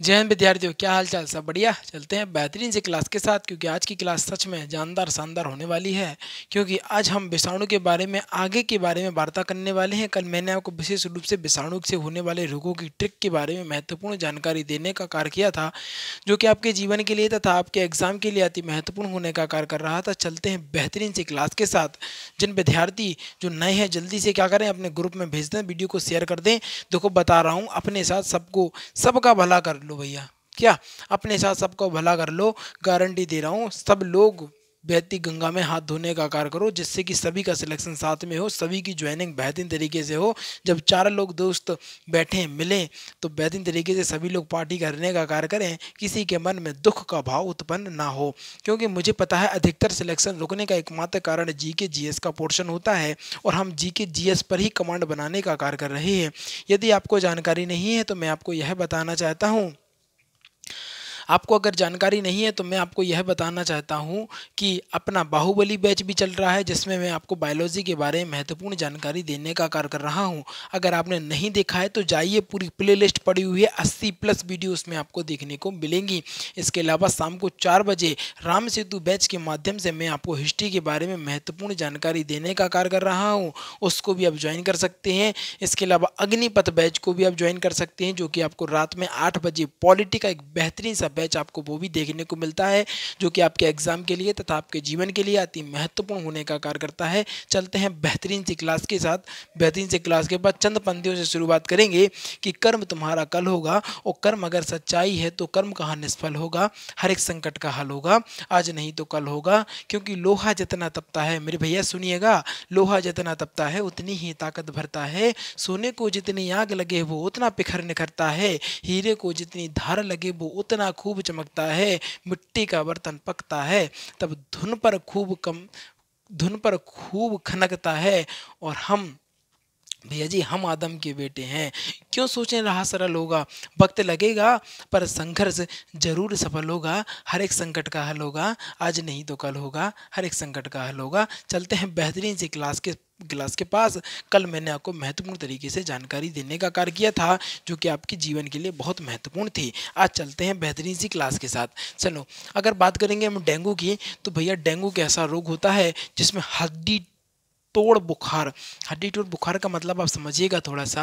जय हिंद विद्यार्थियों क्या हाल चाल सब बढ़िया चलते हैं बेहतरीन से क्लास के साथ क्योंकि आज की क्लास सच में जानदार शानदार होने वाली है क्योंकि आज हम विषाणु के बारे में आगे के बारे में वार्ता करने वाले हैं कल मैंने आपको विशेष रूप से विषाणु से होने वाले रोगों की ट्रिक के बारे में महत्वपूर्ण जानकारी देने का कार्य किया था जो कि आपके जीवन के लिए तथा आपके एग्जाम के लिए अति महत्वपूर्ण होने का कार्य कर रहा था चलते हैं बेहतरीन से क्लास के साथ जिन विद्यार्थी जो नए हैं जल्दी से क्या करें अपने ग्रुप में भेज दें वीडियो को शेयर कर दें देखो बता रहा हूँ अपने साथ सबको सबका भला कर लो भैया क्या अपने साथ सबको भला कर लो गारंटी दे रहा हूँ सब लोग बहती गंगा में हाथ धोने का कार्य करो जिससे कि सभी का सिलेक्शन साथ में हो सभी की ज्वाइनिंग बेहतरीन तरीके से हो जब चार लोग दोस्त बैठें मिलें तो बेहतरीन तरीके से सभी लोग पार्टी करने का कार्य करें किसी के मन में दुख का भाव उत्पन्न ना हो क्योंकि मुझे पता है अधिकतर सिलेक्शन रुकने का एकमात्र कारण जी के जी का पोर्शन होता है और हम जी के जी पर ही कमांड बनाने का कार्य कर रहे हैं यदि आपको जानकारी नहीं है तो मैं आपको यह बताना चाहता हूँ आपको अगर जानकारी नहीं है तो मैं आपको यह बताना चाहता हूँ कि अपना बाहुबली बैच भी चल रहा है जिसमें मैं आपको बायोलॉजी के बारे में महत्वपूर्ण जानकारी देने का कार्य कर रहा हूँ अगर आपने नहीं देखा है तो जाइए पूरी प्ले लिस्ट पड़ी हुई है अस्सी प्लस वीडियो उसमें आपको देखने को मिलेंगी इसके अलावा शाम को चार बजे राम सेतु बैच के माध्यम से मैं आपको हिस्ट्री के बारे में महत्वपूर्ण जानकारी देने का कार्य कर रहा हूँ उसको भी आप ज्वाइन कर सकते हैं इसके अलावा अग्निपथ बैच को भी आप ज्वाइन कर सकते हैं जो कि आपको रात में आठ बजे पॉलिटी का एक बेहतरीन सा बैच आपको वो भी देखने को मिलता है जो कि आपके एग्जाम के लिए तथा आपके जीवन के लिए अति महत्वपूर्ण होने का कार्य करता है चलते हैं बेहतरीन सी क्लास के साथ बेहतरीन सी क्लास के बाद चंद पंथियों से शुरुआत करेंगे कि कर्म तुम्हारा कल होगा और कर्म अगर सच्चाई है तो कर्म कहाँ निष्फल होगा हर एक संकट का हल होगा आज नहीं तो कल होगा क्योंकि लोहा जितना तपता है मेरे भैया सुनिएगा लोहा जितना तपता है उतनी ही ताकत भरता है सोने को जितनी आग लगे वो उतना पिखर निखरता है हीरे को जितनी धार लगे वो उतना खूब खूब चमकता है मिट्टी का बर्तन पकता है तब धुन पर खूब कम धुन पर खूब खनकता है और हम भैया जी हम आदम के बेटे हैं क्यों सोचें रहा सरल होगा वक्त लगेगा पर संघर्ष जरूर सफल होगा हर एक संकट का हल होगा आज नहीं तो कल होगा हर एक संकट का हल होगा चलते हैं बेहतरीन सी क्लास के क्लास के पास कल मैंने आपको महत्वपूर्ण तरीके से जानकारी देने का कार्य किया था जो कि आपके जीवन के लिए बहुत महत्वपूर्ण थी आज चलते हैं बेहतरीन सी क्लास के साथ चलो अगर बात करेंगे हम डेंगू की तो भैया डेंगू कैसा रोग होता है जिसमें हड्डी तोड़ बुखार हड्डी तोड़ बुखार का मतलब आप समझिएगा थोड़ा सा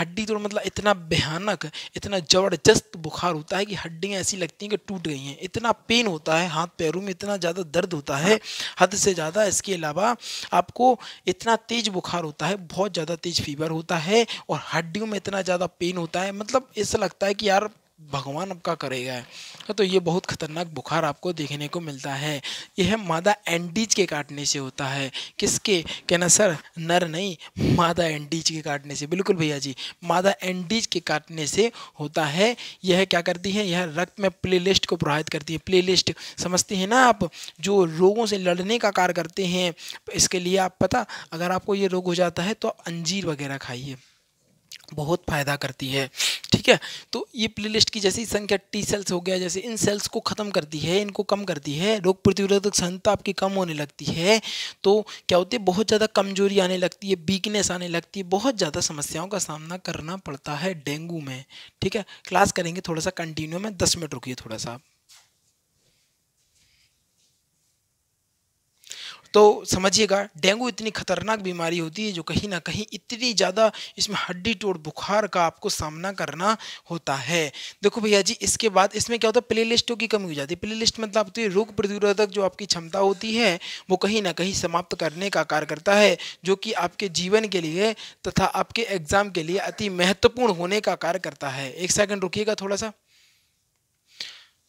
हड्डी तोड़ मतलब इतना भयानक इतना ज़बरदस्त बुखार होता है कि हड्डियाँ ऐसी लगती हैं कि टूट गई हैं इतना पेन होता है हाथ पैरों में इतना ज़्यादा दर्द होता है हद से ज़्यादा इसके अलावा आपको इतना तेज बुखार होता है बहुत ज़्यादा तेज फीवर होता है और हड्डियों में इतना ज़्यादा पेन होता है मतलब ऐसा लगता है कि यार भगवान आपका करेगा तो ये बहुत खतरनाक बुखार आपको देखने को मिलता है यह मादा एंडीज के काटने से होता है किसके कहना सर नर नहीं मादा एंडीज के काटने से बिल्कुल भैया जी मादा एंडीज के काटने से होता है यह क्या करती है यह रक्त में प्लेलिस्ट को प्रभावित करती है प्लेलिस्ट समझते हैं ना आप जो रोगों से लड़ने का कार्य करते हैं इसके लिए आप पता अगर आपको ये रोग हो जाता है तो अंजीर वगैरह खाइए बहुत फ़ायदा करती है ठीक है तो ये प्ले की जैसे संख्या टी सेल्स हो गया जैसे इन सेल्स को ख़त्म करती है इनको कम करती है रोग प्रतिरोधक क्षमता आपकी कम होने लगती है तो क्या होती है बहुत ज़्यादा कमजोरी आने लगती है वीकनेस आने लगती है बहुत ज़्यादा समस्याओं का सामना करना पड़ता है डेंगू में ठीक है क्लास करेंगे थोड़ा सा कंटिन्यू में दस मिनट रुकिए थोड़ा सा तो समझिएगा डेंगू इतनी खतरनाक बीमारी होती है जो कहीं ना कहीं इतनी ज़्यादा इसमें हड्डी टोड़ बुखार का आपको सामना करना होता है देखो भैया जी इसके बाद इसमें क्या होता है प्ले लिस्टों की कमी हो जाती है प्ले लिस्ट मतलब तो रोग प्रतिरोधक जो आपकी क्षमता होती है वो कहीं ना कहीं समाप्त करने का कार्य करता है जो कि आपके जीवन के लिए तथा आपके एग्जाम के लिए अति महत्वपूर्ण होने का कार्य करता है एक सेकेंड रुकिएगा थोड़ा सा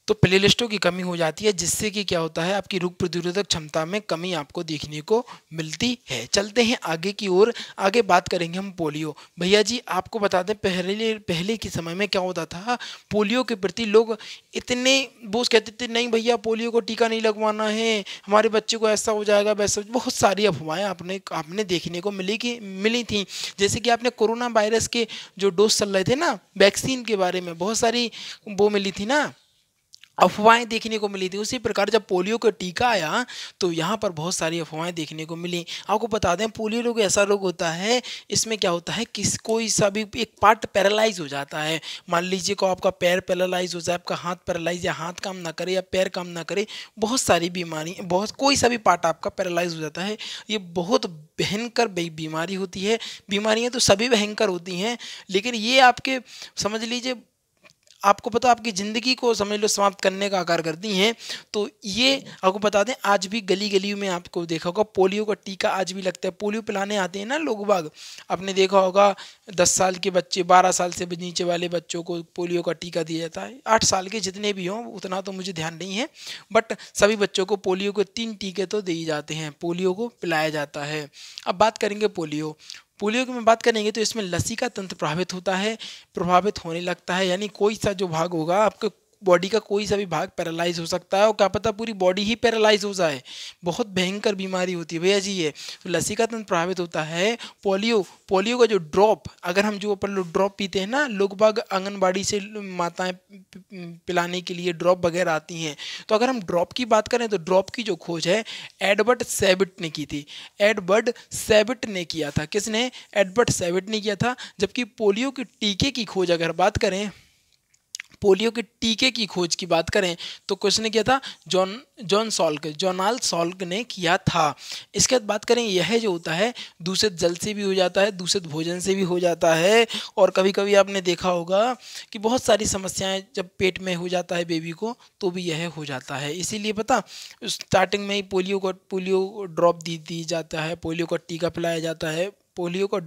तो प्लेलिस्टों की कमी हो जाती है जिससे कि क्या होता है आपकी रोग प्रतिरोधक क्षमता में कमी आपको देखने को मिलती है चलते हैं आगे की ओर आगे बात करेंगे हम पोलियो भैया जी आपको बता दें पहले पहले के समय में क्या होता था पोलियो के प्रति लोग इतने बोझ कहते थे नहीं भैया पोलियो को टीका नहीं लगवाना है हमारे बच्चे को ऐसा हो जाएगा वैसा बहुत सारी अफवाहें आपने आपने देखने को मिली कि मिली थी जैसे कि आपने कोरोना वायरस के जो डोज चल रहे थे ना वैक्सीन के बारे में बहुत सारी वो मिली थी ना अफवाहें देखने को मिली थी उसी प्रकार जब पोलियो का टीका आया तो यहाँ पर बहुत सारी अफवाहें देखने को मिली आपको बता दें पोलियो रोग ऐसा रोग होता है इसमें क्या होता है किस कोई सा भी एक पार्ट पैरालाइज हो जाता है मान लीजिए को आपका पैर पैरालाइज हो जाए आपका हाथ पैरालाइज या हाथ काम ना करे या पैर काम ना करे बहुत सारी बीमारी बहुत कोई सा भी पार्ट आपका पैरालाइज हो जाता है ये बहुत भयंकर बीमारी होती है बीमारियाँ तो सभी भयंकर होती हैं लेकिन ये आपके समझ लीजिए आपको पता आपकी ज़िंदगी को समझ लो समाप्त करने का आकार करती हैं तो ये आपको बता दें आज भी गली गली में आपको देखा होगा पोलियो का टीका आज भी लगता है पोलियो पिलाने आते हैं ना लोग बाग आपने देखा होगा दस साल के बच्चे बारह साल से नीचे वाले बच्चों को पोलियो का टीका दिया जाता है आठ साल के जितने भी हों उतना तो मुझे ध्यान नहीं है बट सभी बच्चों को पोलियो के तीन टीके तो दिए जाते हैं पोलियो को पिलाया जाता है अब बात करेंगे पोलियो पोलियो की बात करेंगे तो इसमें लसिका तंत्र प्रभावित होता है प्रभावित होने लगता है यानी कोई सा जो भाग होगा आपके बॉडी का कोई सा भी भाग पैरालाइज हो सकता है और क्या पता पूरी बॉडी ही पैरालाइज हो जाए बहुत भयंकर बीमारी होती है भैया जी ये तो का तंत्र प्रभावित होता है पोलियो पोलियो का जो ड्रॉप अगर हम जो अपन लोग ड्रॉप पीते हैं ना लोग बाग आंगनबाड़ी से माताएं पिलाने के लिए ड्रॉप वगैरह आती हैं तो अगर हम ड्रॉप की बात करें तो ड्रॉप की जो खोज है एडबर्ट सेबिट ने की थी एडबर्ट सेबिट ने किया था किसने एडबर्ट सेबिट ने किया था जबकि पोलियो के टीके की खोज अगर बात करें पोलियो के टीके की खोज की बात करें तो क्वेश्चन किया था John John Salk Jonas Salk ने किया था इसके बाद बात करें यह जो होता है दूषित जल से भी हो जाता है दूषित भोजन से भी हो जाता है और कभी कभी आपने देखा होगा कि बहुत सारी समस्याएं जब पेट में हो जाता है बेबी को तो भी यह हो जाता है इसीलिए पता स्टार्टिंग में ही पोलियो का पोलियो ड्रॉप दी दी जाता है पोलियो का टीका पिलाया जाता है पोलियो का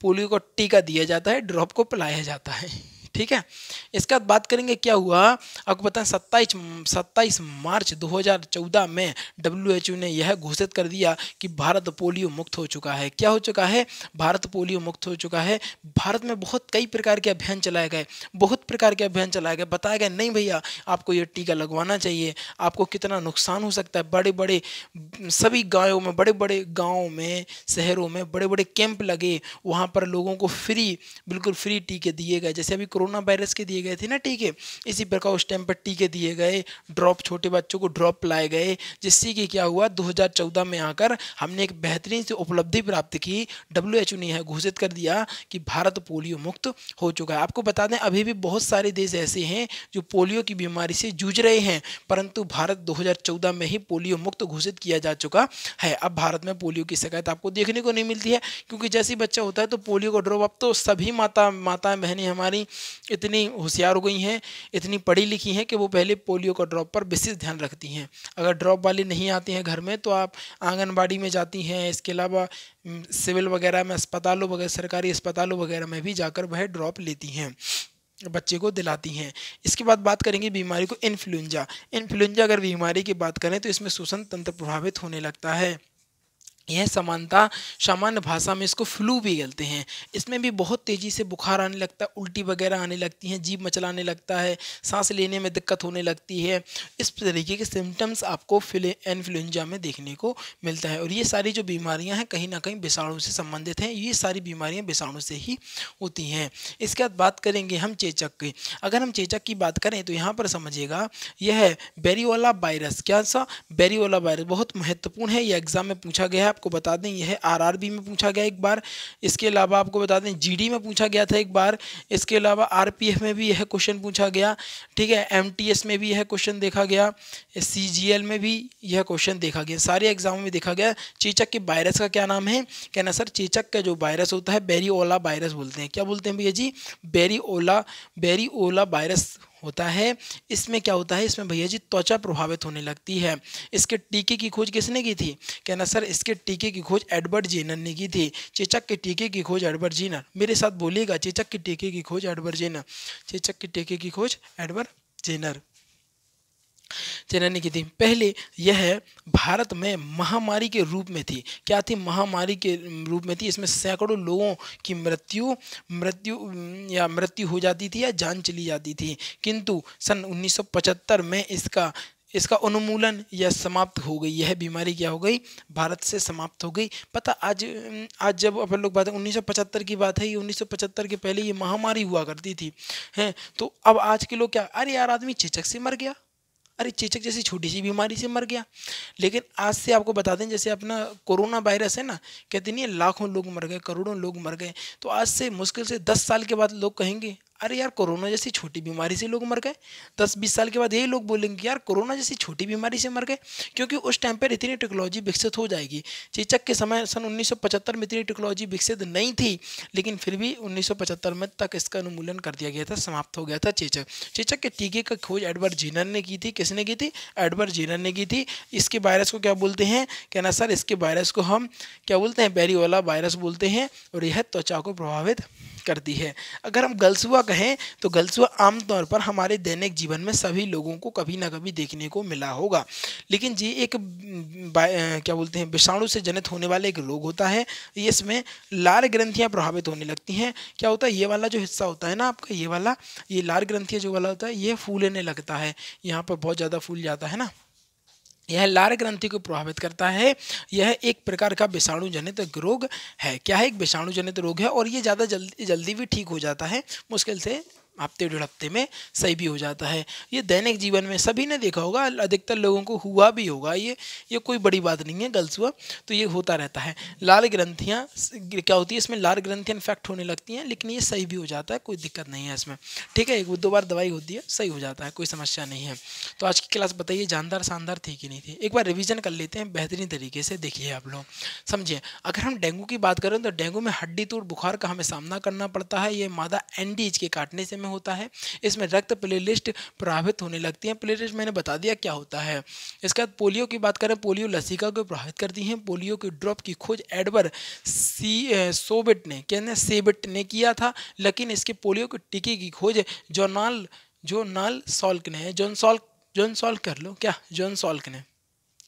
पोलियो का टीका दिया जाता है ड्रॉप को पिलाया जाता है ठीक है इसके बाद बात करेंगे क्या हुआ आपको पता है सत्ताईस सत्ताईस मार्च 2014 में डब्ल्यू ने यह घोषित कर दिया कि भारत पोलियो मुक्त हो चुका है क्या हो चुका है भारत पोलियो मुक्त हो चुका है भारत में बहुत कई प्रकार के अभियान चलाए गए बहुत प्रकार के अभियान चलाए गए बताया गया नहीं भैया आपको ये टीका लगवाना चाहिए आपको कितना नुकसान हो सकता है बड़े बड़े सभी गायों में बड़े बड़े गाँव में शहरों में बड़े बड़े कैंप लगे वहाँ पर लोगों को फ्री बिल्कुल फ्री टीके दिए गए जैसे अभी कोरोना कोरोना वायरस के दिए गए थे ना टीके इसी प्रकार उस टाइम पर टीके दिए गए ड्रॉप छोटे बच्चों को ड्रॉप लाए गए जिससे कि क्या हुआ 2014 में आकर हमने एक बेहतरीन से उपलब्धि प्राप्त की डब्ल्यू ने यह घोषित कर दिया कि भारत पोलियो मुक्त हो चुका है आपको बता दें अभी भी बहुत सारे देश ऐसे हैं जो पोलियो की बीमारी से जूझ रहे हैं परंतु भारत 2014 में ही पोलियो मुक्त घोषित किया जा चुका है अब भारत में पोलियो की शिकायत आपको देखने को नहीं मिलती है क्योंकि जैसे बच्चा होता है तो पोलियो का ड्रॉप अब तो सभी माता माताएं बहनें हमारी इतनी होशियार हो गई हैं इतनी पढ़ी लिखी हैं कि वो पहले पोलियो का ड्रॉप पर विशेष ध्यान रखती हैं अगर ड्रॉप वाली नहीं आती हैं घर में तो आप आंगनबाड़ी में जाती हैं इसके अलावा सिविल वगैरह में अस्पतालों वगैरह सरकारी अस्पतालों वगैरह में भी जाकर वह ड्रॉप लेती हैं बच्चे को दिलाती हैं इसके बाद बात करेंगे बीमारी को इन्फ्लुंजा इन्फ्लुंजा अगर बीमारी की बात करें तो इसमें श्वसन तंत्र प्रभावित होने लगता है यह समानता सामान्य भाषा में इसको फ्लू भी कहते हैं इसमें भी बहुत तेज़ी से बुखार आने लगता है उल्टी वगैरह आने लगती हैं जीभ मचलाने लगता है सांस लेने में दिक्कत होने लगती है इस तरीके के सिम्टम्स आपको इन्फ्लुएंजा में देखने को मिलता है और ये सारी जो बीमारियां हैं कहीं ना कहीं विषाणु से संबंधित हैं ये सारी बीमारियाँ विषाणु से ही होती हैं इसके बाद बात करेंगे हम चेचक की अगर हम चेचक की बात करें तो यहाँ पर समझिएगा यह है बेरीवाला वायरस क्या सा बेरीवाला वायरस बहुत महत्वपूर्ण है यह एग्जाम में पूछा गया आपको बता दें यह आरआरबी में पूछा गया एक बार इसके अलावा आपको बता दें जीडी में पूछा गया था एक बार इसके अलावा आरपीएफ में भी यह क्वेश्चन पूछा गया ठीक है एमटीएस में भी यह क्वेश्चन देखा गया सीजीएल में भी यह क्वेश्चन देखा गया सारे एग्जाम में देखा गया चेचक के वायरस का क्या नाम है कहना सर चेचक का जो वायरस होता है बेरीओला वायरस बोलते हैं क्या बोलते हैं भैया जी बेरी ओला वायरस होता है इसमें क्या होता है इसमें भैया जी त्वचा प्रभावित होने लगती है इसके टीके की खोज किसने की थी कहना सर इसके टीके की खोज एडवर्ड जेनर ने की थी चेचक के टीके की खोज एडवर्ड जेनर मेरे साथ बोलिएगा चेचक के टीके की खोज एडवर्ड जेनर चेचक के टीके की खोज एडवर्ड जेनर चैनने की थी पहले यह भारत में महामारी के रूप में थी क्या थी महामारी के रूप में थी इसमें सैकड़ों लोगों की मृत्यु मृत्यु या मृत्यु हो जाती थी या जान चली जाती थी किंतु सन 1975 में इसका इसका उन्मूलन या समाप्त हो गई यह बीमारी क्या हो गई भारत से समाप्त हो गई पता आज आज जब अपन लोग बात उन्नीस सौ की बात है ये 1975 के पहले ये महामारी हुआ करती थी हैं तो अब आज के लोग क्या अरे यार आदमी चेचक से मर गया अरे चेचक जैसी छोटी सी बीमारी से मर गया लेकिन आज से आपको बता दें जैसे अपना कोरोना वायरस है ना कहते नहीं लाखों लोग मर गए करोड़ों लोग मर गए तो आज से मुश्किल से दस साल के बाद लोग कहेंगे अरे यार कोरोना जैसी छोटी बीमारी से लोग मर गए दस बीस साल के बाद यही लोग बोलेंगे यार कोरोना जैसी छोटी बीमारी से मर गए क्योंकि उस टाइम पर इतनी टेक्नोलॉजी विकसित हो जाएगी चेचक के समय सन 1975 में इतनी टेक्नोलॉजी विकसित नहीं थी लेकिन फिर भी उन्नीस में तक इसका अनुमूलन कर दिया गया था समाप्त हो गया था चेचक चेचक के टीके का खोज एडवर्ड जीनर ने की थी किसने की थी एडवर्ड जीनर ने की थी इसके वायरस को क्या बोलते हैं कहना सर इसके वायरस को हम क्या बोलते हैं बैरीवाला वायरस बोलते हैं और यह त्वचा को प्रभावित कर दी है अगर हम गलसुआ कहें तो गलसुआ आमतौर पर हमारे दैनिक जीवन में सभी लोगों को कभी ना कभी देखने को मिला होगा लेकिन ये एक क्या बोलते हैं विषाणु से जनित होने वाला एक रोग होता है इसमें लार ग्रंथियाँ प्रभावित होने लगती हैं क्या होता है ये वाला जो हिस्सा होता है ना आपका ये वाला ये लार ग्रंथियाँ जो वाला होता है ये फूलने लगता है यहाँ पर बहुत ज़्यादा फूल जाता है ना यह लार ग्रंथि को प्रभावित करता है यह एक प्रकार का विषाणु जनित रोग है क्या है एक विषाणु जनित रोग है और ये ज़्यादा जल्दी जल्दी भी ठीक हो जाता है मुश्किल से हफ्ते डेढ़ हफ्ते में सही भी हो जाता है ये दैनिक जीवन में सभी ने देखा होगा अधिकतर लोगों को हुआ भी होगा ये ये कोई बड़ी बात नहीं है गलत हुआ तो ये होता रहता है लाल ग्रंथियाँ क्या होती है इसमें लाल ग्रंथियाँ इन्फेक्ट होने लगती हैं लेकिन ये सही भी हो जाता है कोई दिक्कत नहीं है इसमें ठीक है एक दो बार दवाई होती है सही हो जाता है कोई समस्या नहीं है तो आज की क्लास बताइए जानदार शानदार थी कि नहीं थी एक बार रिविजन कर लेते हैं बेहतरीन तरीके से देखिए आप लोग समझिए अगर हम डेंगू की बात करें तो डेंगू में हड्डी तोड़ बुखार का हमें सामना करना पड़ता है ये मादा एनडीज के काटने से में होता है इसमें रक्त प्लेलिस्ट प्रभावित होने लगती है प्लेलिस्ट मैंने बता दिया क्या होता है इसके बाद पोलियो की बात करें पोलियो लसिका को प्रभावित करती है पोलियो के ड्रॉप की खोज एडवर सी सोबिट ने कहने सेबिट ने किया था लेकिन इसके पोलियो के टीके की खोज जोनाल जोनाल सॉल्क ने जोन सॉल्क जोन सॉल्क कर लो क्या जोन सॉल्क ने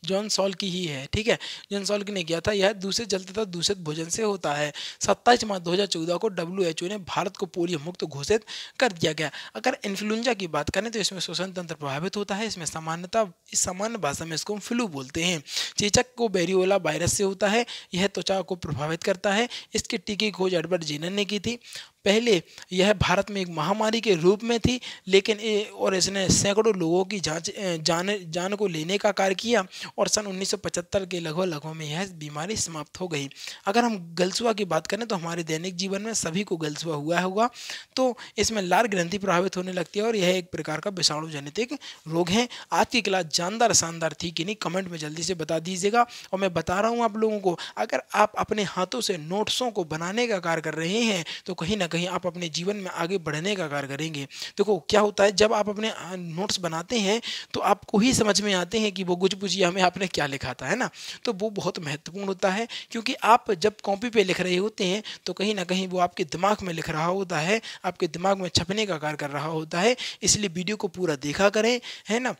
जॉन सॉल की ही है ठीक है जॉन सॉल की ने किया था यह दूसरे जल तथा दूषित भोजन से होता है सत्ताईस मार्च चौदह को डब्ल्यू ने भारत को पोलियो मुक्त घोषित कर दिया गया अगर इन्फ्लुएंजा की बात करें तो इसमें श्वसन तंत्र प्रभावित होता है इसमें सामान्यता इस सामान्य भाषा में इसको हम फ्लू बोलते हैं चेचक को बेरियोला वायरस से होता है यह त्वचा को प्रभावित करता है इसके टीके खोज एडवर्ड जेनर ने की थी पहले यह भारत में एक महामारी के रूप में थी लेकिन और इसने सैकड़ों लोगों की जांच जान जान को लेने का कार्य किया और सन 1975 के लगभग लगभग में यह बीमारी समाप्त हो गई अगर हम गलसुआ की बात करें तो हमारे दैनिक जीवन में सभी को गलसुआ हुआ होगा तो इसमें लार ग्रंथि प्रभावित होने लगती है और यह एक प्रकार का विषाणु जनित रोग है आज की क्लास जानदार शानदार थी कि नहीं कमेंट में जल्दी से बता दीजिएगा और मैं बता रहा हूँ आप लोगों को अगर आप अपने हाथों से नोट्सों को बनाने का कार्य कर रहे हैं तो कहीं ना कहीं आप अपने जीवन में आगे बढ़ने का कार्य करेंगे देखो क्या होता है जब आप अपने नोट्स बनाते हैं तो आपको ही समझ में आते हैं कि वो गुज बुझिया में आपने क्या लिखा था है ना तो वो बहुत महत्वपूर्ण होता है क्योंकि आप जब कॉपी पर लिख रहे होते हैं तो कहीं ना कहीं वो आपके दिमाग में लिख रहा होता है आपके दिमाग में छपने का कार्य कर रहा होता है इसलिए वीडियो को पूरा देखा करें है ना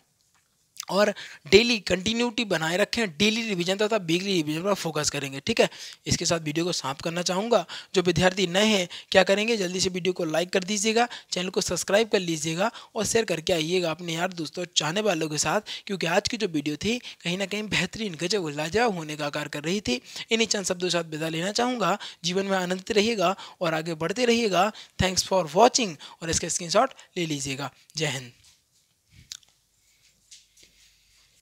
और डेली कंटिन्यूटी बनाए रखें डेली रिवीजन तथा वीकली रिवीजन पर फोकस करेंगे ठीक है इसके साथ वीडियो को साफ करना चाहूँगा जो विद्यार्थी नए हैं क्या करेंगे जल्दी से वीडियो को लाइक कर दीजिएगा चैनल को सब्सक्राइब कर लीजिएगा और शेयर करके आइएगा अपने यार दोस्तों चाहने वालों के साथ क्योंकि आज की जो वीडियो थी कहीं ना कहीं बेहतरीन गजब लाजा होने का आकार कर रही थी इन्हीं चंद शब्दों के साथ विदा लेना चाहूँगा जीवन में आनंदित रहिएगा और आगे बढ़ते रहिएगा थैंक्स फॉर वॉचिंग और इसका स्क्रीन ले लीजिएगा जय हिंद